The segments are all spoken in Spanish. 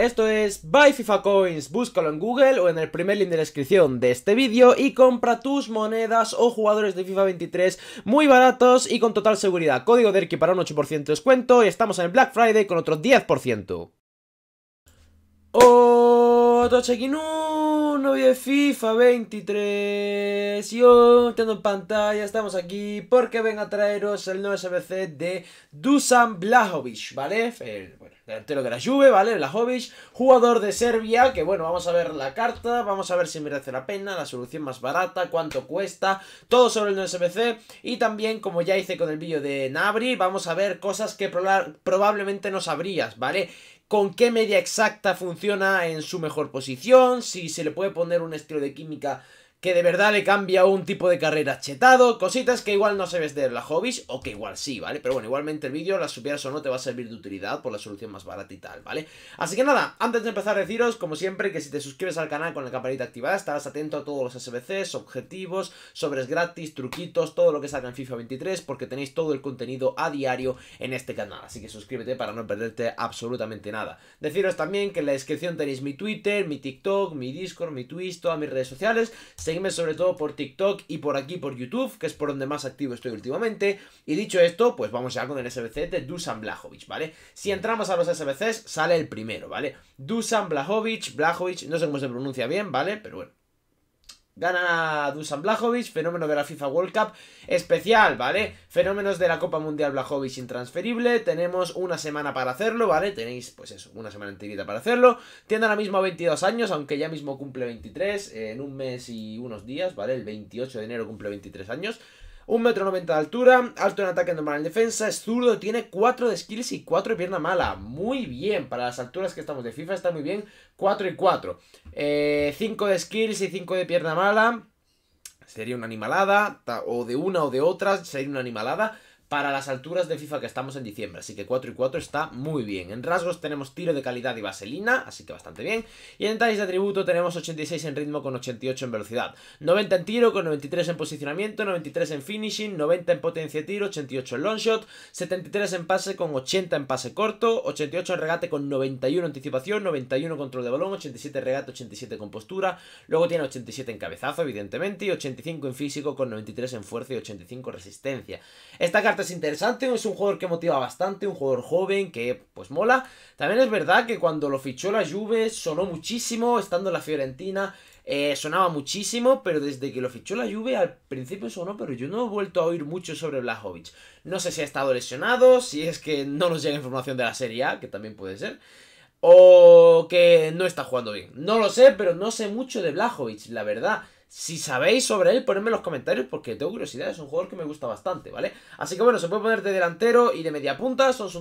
Esto es Buy FIFA Coins, búscalo en Google o en el primer link de la descripción de este vídeo y compra tus monedas o jugadores de FIFA 23 muy baratos y con total seguridad. Código DERKI para un 8% de descuento y estamos en el Black Friday con otro 10%. Otro check novio de FIFA 23. Yo tengo en pantalla, estamos aquí porque vengo a traeros el nuevo SBC de Dusan Blahovic, ¿vale? bueno delantero de la Juve, ¿vale? Hobbish, jugador de Serbia, que bueno, vamos a ver la carta, vamos a ver si merece la pena, la solución más barata, cuánto cuesta, todo sobre el NSBC, y también, como ya hice con el vídeo de Nabri, vamos a ver cosas que probablemente no sabrías, ¿vale? con qué media exacta funciona en su mejor posición, si se le puede poner un estilo de química que de verdad le cambia un tipo de carrera chetado, cositas que igual no se ves de la hobbies o que igual sí, ¿vale? Pero bueno, igualmente el vídeo, las subieras o no, te va a servir de utilidad por la solución más barata y tal, ¿vale? Así que nada, antes de empezar a deciros, como siempre, que si te suscribes al canal con la campanita activada, estarás atento a todos los SBCs, objetivos, sobres gratis, truquitos, todo lo que salga en FIFA 23, porque tenéis todo el contenido a diario en este canal, así que suscríbete para no perderte absolutamente nada. Deciros también que en la descripción tenéis mi Twitter, mi TikTok, mi Discord, mi Twitch, todas mis redes sociales, Seguidme sobre todo por TikTok y por aquí por YouTube, que es por donde más activo estoy últimamente. Y dicho esto, pues vamos ya con el SBC de Dusan Blajovic, ¿vale? Si entramos a los SBCs, sale el primero, ¿vale? Dusan Blajovic, Blajovic, no sé cómo se pronuncia bien, ¿vale? Pero bueno. Gana Dusan Blajovic, fenómeno de la FIFA World Cup especial, ¿vale? Fenómenos de la Copa Mundial Blajovic intransferible, tenemos una semana para hacerlo, ¿vale? Tenéis, pues eso, una semana enterita para hacerlo. Tiene ahora mismo 22 años, aunque ya mismo cumple 23, en un mes y unos días, ¿vale? El 28 de enero cumple 23 años. 1,90m de altura, alto en ataque, normal en defensa, es zurdo, tiene 4 de skills y 4 de pierna mala. Muy bien, para las alturas que estamos de FIFA está muy bien, 4 y 4. 5 eh, de skills y 5 de pierna mala. Sería una animalada, o de una o de otra, sería una animalada para las alturas de FIFA que estamos en diciembre, así que 4 y 4 está muy bien. En rasgos tenemos tiro de calidad y vaselina, así que bastante bien. Y en detalles de atributo tenemos 86 en ritmo con 88 en velocidad, 90 en tiro con 93 en posicionamiento, 93 en finishing, 90 en potencia de tiro, 88 en long shot, 73 en pase con 80 en pase corto, 88 en regate con 91 anticipación, 91 control de balón, 87 en regate, 87 con postura, luego tiene 87 en cabezazo evidentemente y 85 en físico con 93 en fuerza y 85 en resistencia. Esta carta es interesante, es un jugador que motiva bastante, un jugador joven que pues mola. También es verdad que cuando lo fichó la Juve sonó muchísimo, estando en la Fiorentina eh, sonaba muchísimo, pero desde que lo fichó la Juve al principio sonó, pero yo no he vuelto a oír mucho sobre Blajovic. No sé si ha estado lesionado, si es que no nos llega información de la Serie A, que también puede ser. O que no está jugando bien. No lo sé, pero no sé mucho de Blajovic, la verdad. Si sabéis sobre él, ponedme en los comentarios porque tengo curiosidad, es un jugador que me gusta bastante, ¿vale? Así que bueno, se puede poner de delantero y de media punta, son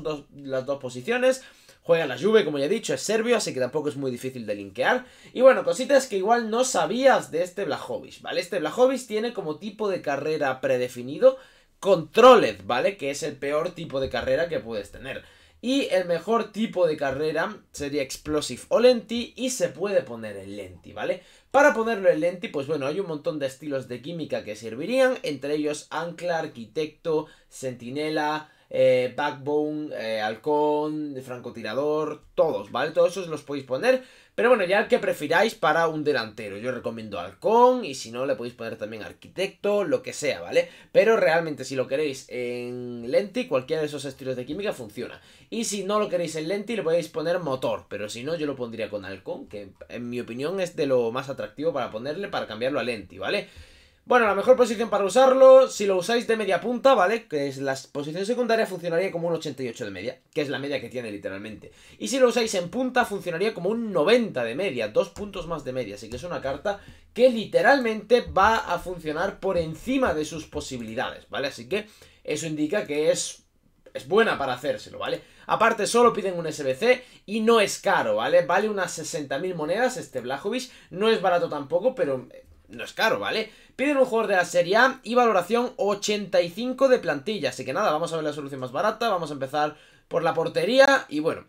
las dos posiciones. Juega en la lluvia, como ya he dicho, es serbio, así que tampoco es muy difícil de linkear. Y bueno, cositas que igual no sabías de este Blajovic, ¿vale? Este Blajovic tiene como tipo de carrera predefinido Controlled, ¿vale? Que es el peor tipo de carrera que puedes tener. Y el mejor tipo de carrera sería Explosive o Lenti y se puede poner en Lenti, ¿vale? Para ponerlo en Lenti, pues bueno, hay un montón de estilos de química que servirían, entre ellos Ancla, Arquitecto, Sentinela... Eh, backbone, eh, Halcón, Francotirador, todos, ¿vale? Todos esos los podéis poner. Pero bueno, ya el que prefiráis para un delantero. Yo recomiendo Halcón y si no, le podéis poner también Arquitecto, lo que sea, ¿vale? Pero realmente, si lo queréis en Lenti, cualquiera de esos estilos de química funciona. Y si no lo queréis en Lenti, le podéis poner Motor. Pero si no, yo lo pondría con Halcón, que en mi opinión es de lo más atractivo para ponerle, para cambiarlo a Lenti, ¿vale? vale bueno, la mejor posición para usarlo, si lo usáis de media punta, ¿vale? Que es la posición secundaria, funcionaría como un 88 de media, que es la media que tiene literalmente. Y si lo usáis en punta, funcionaría como un 90 de media, dos puntos más de media. Así que es una carta que literalmente va a funcionar por encima de sus posibilidades, ¿vale? Así que eso indica que es es buena para hacérselo, ¿vale? Aparte, solo piden un SBC y no es caro, ¿vale? Vale unas 60.000 monedas este Blajovic, no es barato tampoco, pero no es caro, ¿vale? Piden un jugador de la Serie A y valoración 85 de plantilla. Así que nada, vamos a ver la solución más barata. Vamos a empezar por la portería y bueno...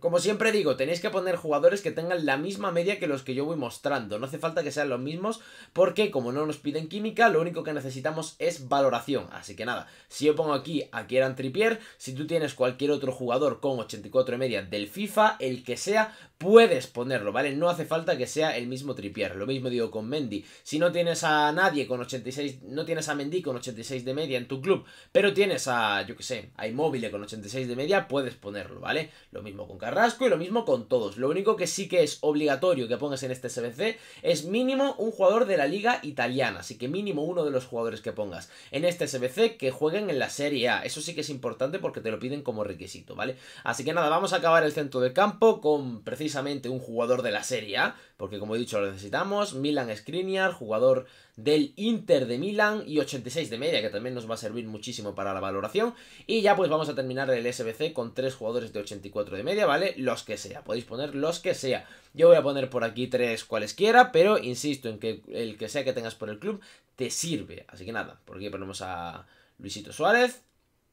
Como siempre digo, tenéis que poner jugadores que tengan la misma media que los que yo voy mostrando. No hace falta que sean los mismos porque como no nos piden química, lo único que necesitamos es valoración. Así que nada, si yo pongo aquí a Kieran Tripier, si tú tienes cualquier otro jugador con 84 de media del FIFA, el que sea, puedes ponerlo, ¿vale? No hace falta que sea el mismo Tripier. Lo mismo digo con Mendy. Si no tienes a nadie con 86, no tienes a Mendy con 86 de media en tu club, pero tienes a, yo que sé, a Immobile con 86 de media, puedes ponerlo, ¿vale? Lo mismo con Carrasco y lo mismo con todos. Lo único que sí que es obligatorio que pongas en este SBC es mínimo un jugador de la liga italiana, así que mínimo uno de los jugadores que pongas en este SBC que jueguen en la Serie A. Eso sí que es importante porque te lo piden como requisito, ¿vale? Así que nada, vamos a acabar el centro de campo con precisamente un jugador de la Serie A, porque como he dicho lo necesitamos, Milan Skriniar, jugador del Inter de Milán y 86 de media, que también nos va a servir muchísimo para la valoración. Y ya pues vamos a terminar el SBC con tres jugadores de 84 de media, ¿vale? Los que sea, podéis poner los que sea. Yo voy a poner por aquí tres cualesquiera, pero insisto en que el que sea que tengas por el club te sirve. Así que nada, por aquí ponemos a Luisito Suárez,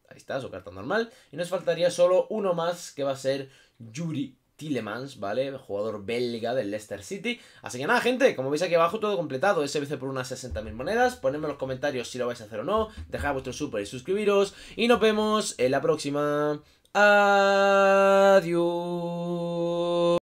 ahí está, su carta normal. Y nos faltaría solo uno más, que va a ser Yuri Tillemans, ¿vale? jugador belga del Leicester City. Así que nada, gente, como veis aquí abajo, todo completado. Ese SBC por unas 60.000 monedas. Ponedme en los comentarios si lo vais a hacer o no. Dejad vuestro súper y suscribiros. Y nos vemos en la próxima. Adiós.